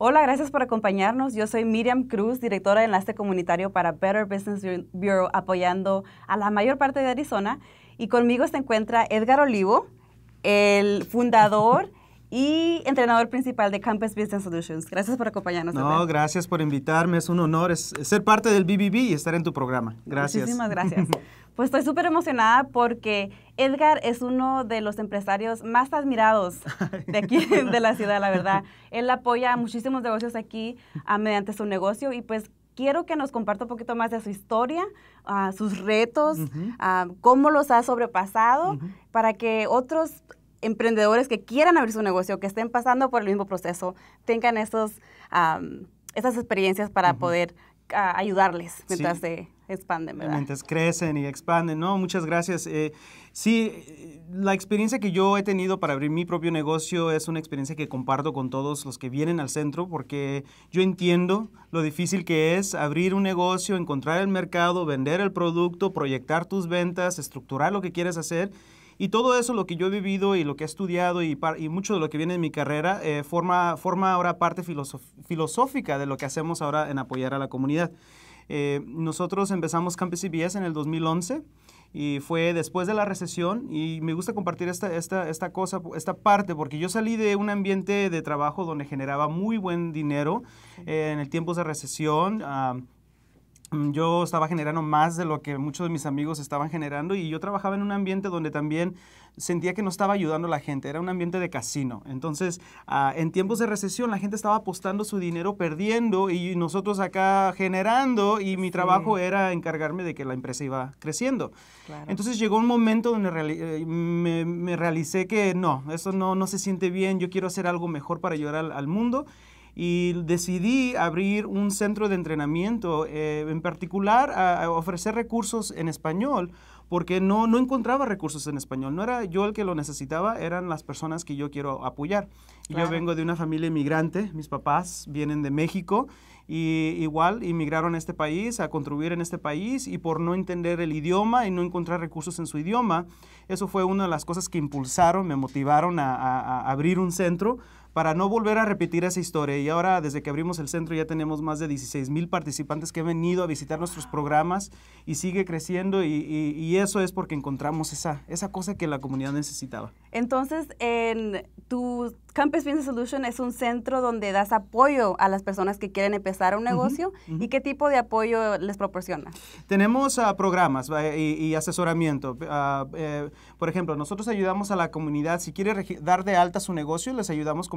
Hola, gracias por acompañarnos. Yo soy Miriam Cruz, directora de Enlace Comunitario para Better Business Bureau, apoyando a la mayor parte de Arizona. Y conmigo se encuentra Edgar Olivo, el fundador y entrenador principal de Campus Business Solutions. Gracias por acompañarnos. No, gracias por invitarme. Es un honor ser parte del BBB y estar en tu programa. Gracias. Muchísimas gracias. pues estoy súper emocionada porque Edgar es uno de los empresarios más admirados de aquí, de la ciudad, la verdad. Él apoya muchísimos negocios aquí ah, mediante su negocio y pues quiero que nos comparta un poquito más de su historia, ah, sus retos, ah, cómo los ha sobrepasado, para que otros emprendedores que quieran abrir su negocio, que estén pasando por el mismo proceso, tengan esas experiencias para poder ah, ayudarles mientras se expanden, ¿verdad? Mientras crecen y expanden, ¿no? Muchas gracias. Eh, sí, la experiencia que yo he tenido para abrir mi propio negocio es una experiencia que comparto con todos los que vienen al centro porque yo entiendo lo difícil que es abrir un negocio, encontrar el mercado, vender el producto, proyectar tus ventas, estructurar lo que quieres hacer y todo eso, lo que yo he vivido y lo que he estudiado y, y mucho de lo que viene en mi carrera, eh, forma, forma ahora parte filosófica de lo que hacemos ahora en apoyar a la comunidad. Eh, nosotros empezamos Campus CBS en el 2011 y fue después de la recesión y me gusta compartir esta, esta, cosa, esta parte, porque yo salí de un ambiente de trabajo donde generaba muy buen dinero eh, en el tiempos de recesión. Mm, yo estaba generando más de lo que muchos de mis amigos estaban generando y yo trabajaba en un ambiente donde también sentía que no estaba ayudando a la gente, era un ambiente de casino. Entonces, ah, en tiempos de recesión la gente estaba apostando su dinero perdiendo y nosotros acá generando y mi trabajo era encargarme de que la empresa iba creciendo. Entonces llegó un momento donde eh, me, realicé que no, eso no, no se siente bien, yo quiero hacer algo mejor para ayudar al mundo y decidí abrir un centro de entrenamiento, eh, en particular a, ofrecer recursos en español, porque no, encontraba recursos en español. No era yo el que lo necesitaba, eran las personas que yo quiero apoyar. Yo vengo de una familia inmigrante, mis papás vienen de México y igual inmigraron a este país, a contribuir en este país y por no entender el idioma y no encontrar recursos en su idioma, eso fue una de las cosas que impulsaron, me motivaron a abrir un centro para no volver a repetir esa historia. Y ahora, desde que abrimos el centro, ya tenemos más de 16 mil participantes que han venido a visitar nuestros programas y sigue creciendo. Y, eso es porque encontramos esa, esa cosa que la comunidad necesitaba. Entonces, en tu Campus Business Solution es un centro donde das apoyo a las personas que quieren empezar un negocio. ¿Y qué tipo de apoyo les proporciona? Tenemos ah, programas y, asesoramiento. Ah, eh, por ejemplo, nosotros ayudamos a la comunidad. Si quiere dar de alta su negocio, les ayudamos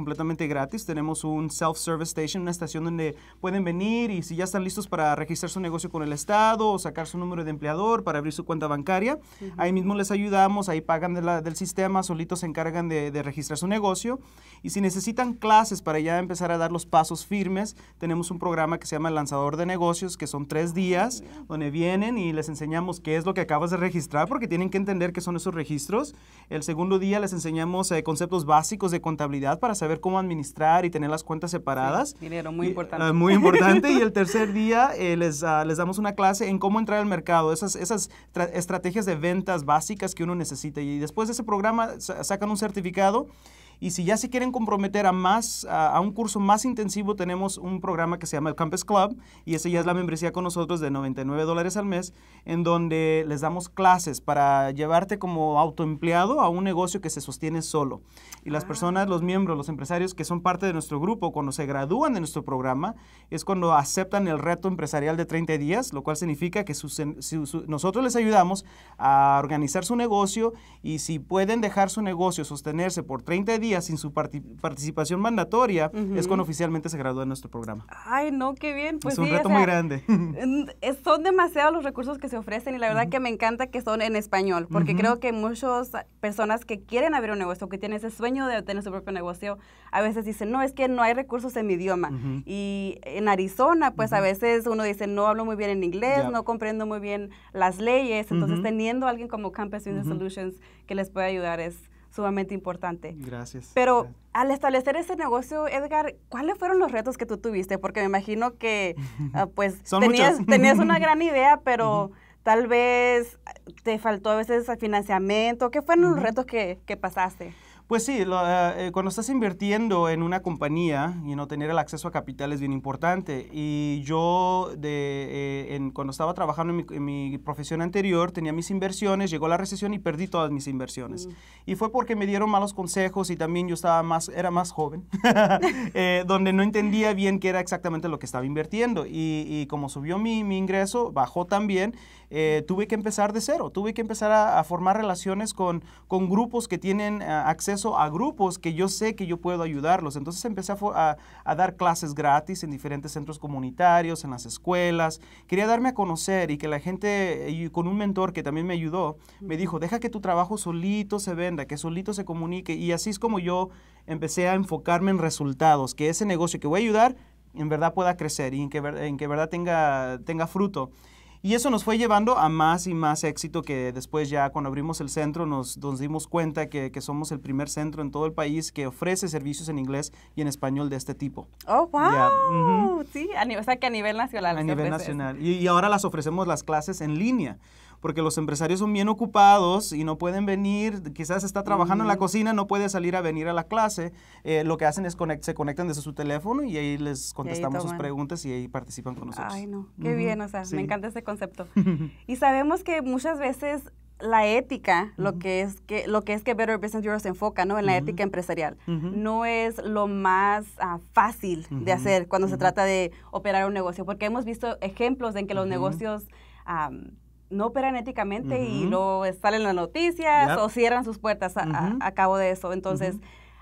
gratis. Tenemos un self-service station, una estación donde pueden venir y si ya están listos para registrar su negocio con el Estado o sacar su número de empleador para abrir su cuenta bancaria, ahí mismo les ayudamos, ahí pagan del sistema, solitos se encargan de, registrar su negocio. Y si necesitan clases para ya empezar a dar los pasos firmes, tenemos un programa que se llama el Lanzador de Negocios, que son tres días donde vienen y les enseñamos qué es lo que acabas de registrar, porque tienen que entender qué son esos registros. El segundo día les enseñamos eh, conceptos básicos de contabilidad para saber cómo administrar y tener las cuentas separadas. dinero, muy importante. Eh, muy importante. y el tercer día eh, les, ah, les damos una clase en cómo entrar al mercado, esas, esas estrategias de ventas básicas que uno necesita. Y después de ese programa sacan un certificado y si ya se quieren comprometer a más, a, un curso más intensivo, tenemos un programa que se llama el Campus Club y ese ya es la membresía con nosotros de 99 dólares al mes, en donde les damos clases para llevarte como autoempleado a un negocio que se sostiene solo. Y las ah. personas, los miembros, los empresarios que son parte de nuestro grupo, cuando se gradúan de nuestro programa, es cuando aceptan el reto empresarial de 30 días, lo cual significa que nosotros les ayudamos a organizar su negocio y si pueden dejar su negocio sostenerse por 30 días, sin su participación mandatoria es cuando oficialmente se gradúa nuestro programa. Ay, no, qué bien. Pues es un reto muy grande. Mm, son demasiados los recursos que se ofrecen y la verdad que me encanta que son en español, porque creo que muchas ah, personas que quieren abrir un negocio, que tienen ese sueño de tener su propio negocio, a veces dicen, no, es que no hay recursos en mi idioma. Y en Arizona, pues a veces uno dice, no hablo muy bien en inglés, no comprendo muy bien las leyes, entonces teniendo a alguien como Campus Business Solutions que les pueda ayudar es sumamente importante. Gracias. Pero al establecer ese negocio, Edgar, ¿cuáles fueron los retos que tú tuviste? Porque me imagino que ah, pues tenías, tenías, una gran idea, pero tal vez te faltó a veces el financiamiento. ¿Qué fueron los retos que, que pasaste? Pues sí, eh, cuando estás invirtiendo en una compañía y no tener el acceso a capital es bien importante. Y yo, de, eh, cuando estaba trabajando en mi, profesión anterior, tenía mis inversiones, llegó la recesión y perdí todas mis inversiones. Mm. Y fue porque me dieron malos consejos y también yo estaba más, era más joven, eh, donde no entendía bien qué era exactamente lo que estaba invirtiendo. Y, como subió mi, mi ingreso, bajó también. Eh, tuve que empezar de cero, tuve que empezar a, formar relaciones con, con, grupos que tienen eh, acceso a grupos que yo sé que yo puedo ayudarlos. Entonces empecé a, a, a, dar clases gratis en diferentes centros comunitarios, en las escuelas. Quería darme a conocer y que la gente, y con un mentor que también me ayudó, me dijo, deja que tu trabajo solito se venda, que solito se comunique. Y así es como yo empecé a enfocarme en resultados, que ese negocio que voy a ayudar en verdad pueda crecer y en que, en que verdad tenga, tenga fruto. Y eso nos fue llevando a más y más éxito que después ya cuando abrimos el centro nos, nos dimos cuenta que, somos el primer centro en todo el país que ofrece servicios en inglés y en español de este tipo. Oh, wow. Sí, o sea que a nivel nacional. A nivel nacional. y ahora las ofrecemos las clases en línea porque los empresarios son bien ocupados y no pueden venir, quizás está trabajando en la cocina, no puede salir a venir a la clase, eh, lo que hacen es se conectan desde su teléfono y ahí les contestamos sus preguntas y ahí participan con nosotros. Ay, no, qué bien, o sea, me encanta ese concepto. y sabemos que muchas veces la ética, lo que es que lo que es que Better Business Bureau se enfoca, ¿no? En la ética empresarial. No es lo más ah, fácil de hacer cuando se trata de operar un negocio, porque hemos visto ejemplos en que los negocios no operan éticamente y lo salen las noticias o cierran sus puertas a, cabo de eso. Entonces,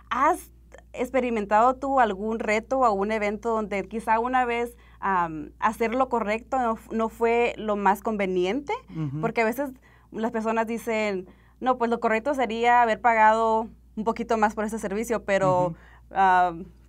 ¿has experimentado tú algún reto o algún evento donde quizá una vez hacer lo correcto no, fue lo más conveniente? Porque a veces las personas dicen, no, pues lo correcto sería haber pagado un poquito más por ese servicio, pero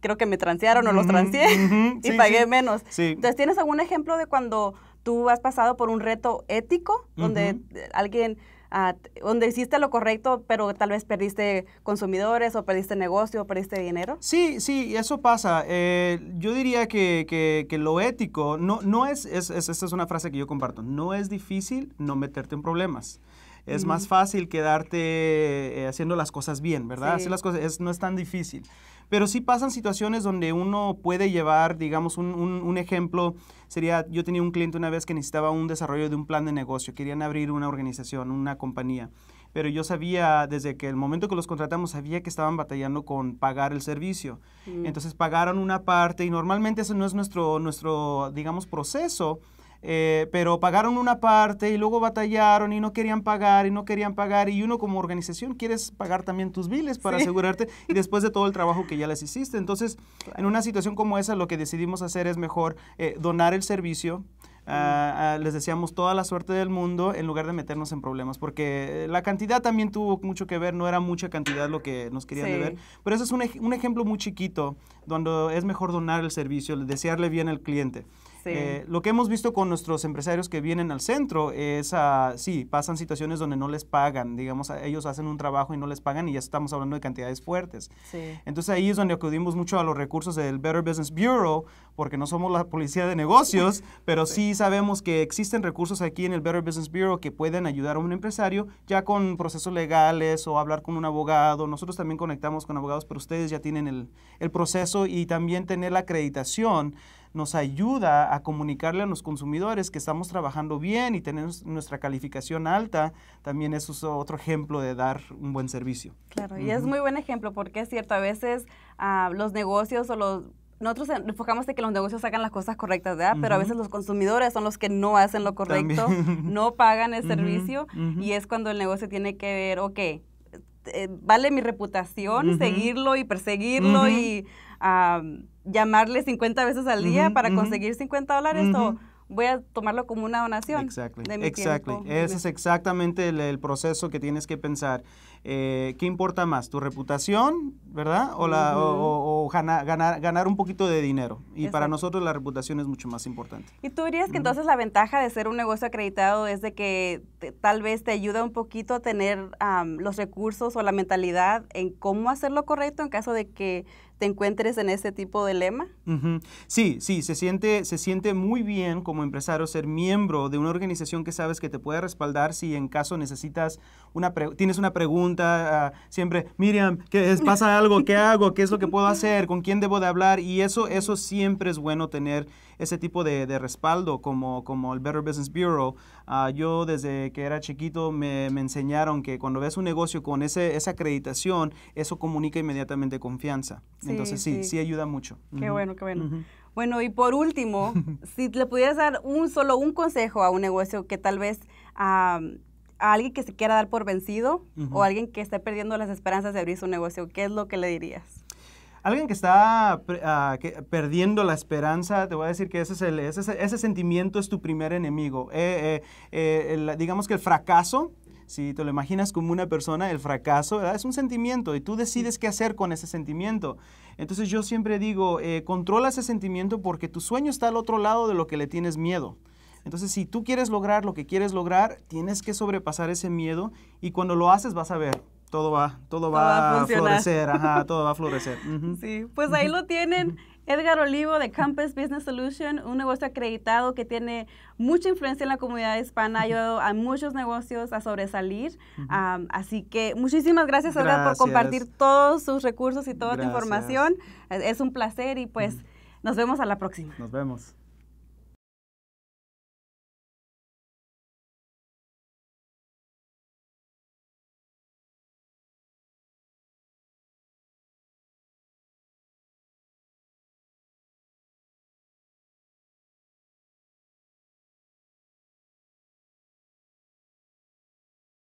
creo que me transearon o los transeé y pagué menos. Entonces, ¿tienes algún ejemplo de cuando tú has pasado por un reto ético donde alguien ah, donde hiciste lo correcto, pero tal vez perdiste consumidores o perdiste negocio o perdiste dinero? Sí, sí, eso pasa. Eh, yo diría que, que, que, lo ético, no, no es, es, esta es una frase que yo comparto, no es difícil no meterte en problemas. Es más fácil quedarte eh, haciendo las cosas bien, ¿verdad? Hacer las cosas no es tan difícil. Pero sí pasan situaciones donde uno puede llevar, digamos, un, ejemplo sería, yo tenía un cliente una vez que necesitaba un desarrollo de un plan de negocio, querían abrir una organización, una compañía. Pero yo sabía, desde que el momento que los contratamos, sabía que estaban batallando con pagar el servicio. Mm. Entonces pagaron una parte y normalmente eso no es nuestro, nuestro digamos, proceso eh, pero pagaron una parte y luego batallaron y no querían pagar y no querían pagar y uno como organización quieres pagar también tus biles para asegurarte y después de todo el trabajo que ya les hiciste. Entonces, en una situación como esa lo que decidimos hacer es mejor eh, donar el servicio. Ah, mm. ah, les deseamos toda la suerte del mundo en lugar de meternos en problemas, porque eh, la cantidad también tuvo mucho que ver, no era mucha cantidad lo que nos querían deber, pero eso es un, un, ejemplo muy chiquito, donde es mejor donar el servicio, desearle bien al cliente. Eh, lo que hemos visto con nuestros empresarios que vienen al centro es, ah, sí, pasan situaciones donde no les pagan, digamos, ellos hacen un trabajo y no les pagan y ya estamos hablando de cantidades fuertes. Entonces ahí es donde acudimos mucho a los recursos del Better Business Bureau porque no somos la policía de negocios, pero sí sabemos que existen recursos aquí en el Better Business Bureau que pueden ayudar a un empresario ya con procesos legales o hablar con un abogado. Nosotros también conectamos con abogados, pero ustedes ya tienen el, proceso y también tener la acreditación nos ayuda a comunicarle a los consumidores que estamos trabajando bien y tenemos nuestra calificación alta, también es otro ejemplo de dar un buen servicio. Claro, y es muy buen ejemplo porque es cierto, a veces ah, los negocios o los nosotros enfocamos de que los negocios hagan las cosas correctas, ¿verdad? Pero a veces los consumidores son los que no hacen lo correcto, no pagan el servicio y es cuando el negocio tiene que ver, ok, eh, vale mi reputación seguirlo y perseguirlo y llamarle 50 veces al día para conseguir 50 dólares o voy a tomarlo como una donación. exacto De mi Ese es exactamente el, proceso que tienes que pensar. Eh, ¿Qué importa más? ¿Tu reputación, verdad? O, la, ganar, ganar, un poquito de dinero. Y para nosotros la reputación es mucho más importante. ¿Y tú dirías que entonces la ventaja de ser un negocio acreditado es de que tal vez te ayuda un poquito a tener los recursos o la mentalidad en cómo hacerlo correcto en caso de que te encuentres en ese tipo de lema. Sí, sí, se siente, se siente muy bien como empresario ser miembro de una organización que sabes que te puede respaldar si en caso necesitas una tienes una pregunta, ah, siempre, Miriam, ¿qué ¿Pasa algo? ¿Qué hago? ¿Qué es lo que puedo hacer? ¿Con quién debo de hablar? Y eso, eso siempre es bueno tener ese tipo de, respaldo como, como el Better Business Bureau. Ah, yo desde que era chiquito me, enseñaron que cuando ves un negocio con ese, esa acreditación, eso comunica inmediatamente confianza. Entonces sí, sí, ayuda mucho. Qué bueno, qué bueno. Bueno, y por último, si le pudieras dar un solo un consejo a un negocio que tal vez a alguien que se quiera dar por vencido o alguien que esté perdiendo las esperanzas de abrir su negocio, ¿qué es lo que le dirías? Alguien que está ah, perdiendo la esperanza, te voy a decir que ese, sentimiento es tu primer enemigo. Eh, eh, eh, digamos que el fracaso si te lo imaginas como una persona, el fracaso es un sentimiento y tú decides qué hacer con ese sentimiento. Entonces yo siempre digo, controla ese sentimiento porque tu sueño está al otro lado de lo que le tienes miedo. Entonces si tú quieres lograr lo que quieres lograr, tienes que sobrepasar ese miedo y cuando lo haces vas a ver, todo va, todo, va, a florecer, ajá, todo va a florecer. Sí, pues ahí lo tienen. Edgar Olivo de Campus Business Solution, un negocio acreditado que tiene mucha influencia en la comunidad hispana, ha ayudado a muchos negocios a sobresalir. así que muchísimas gracias, Edgar, por compartir todos sus recursos y toda tu información. Es, un placer y pues nos vemos a la próxima. Nos vemos.